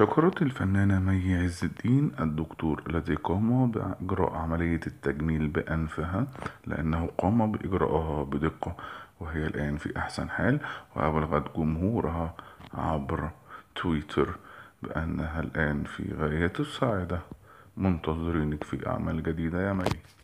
شكرت الفنانة مي عز الدين الدكتور الذي قام بإجراء عملية التجميل بأنفها لأنه قام بإجراءها بدقة وهي الآن في أحسن حال وأبلغت جمهورها عبر تويتر بأنها الآن في غاية السعادة منتظرينك في أعمال جديدة يا مي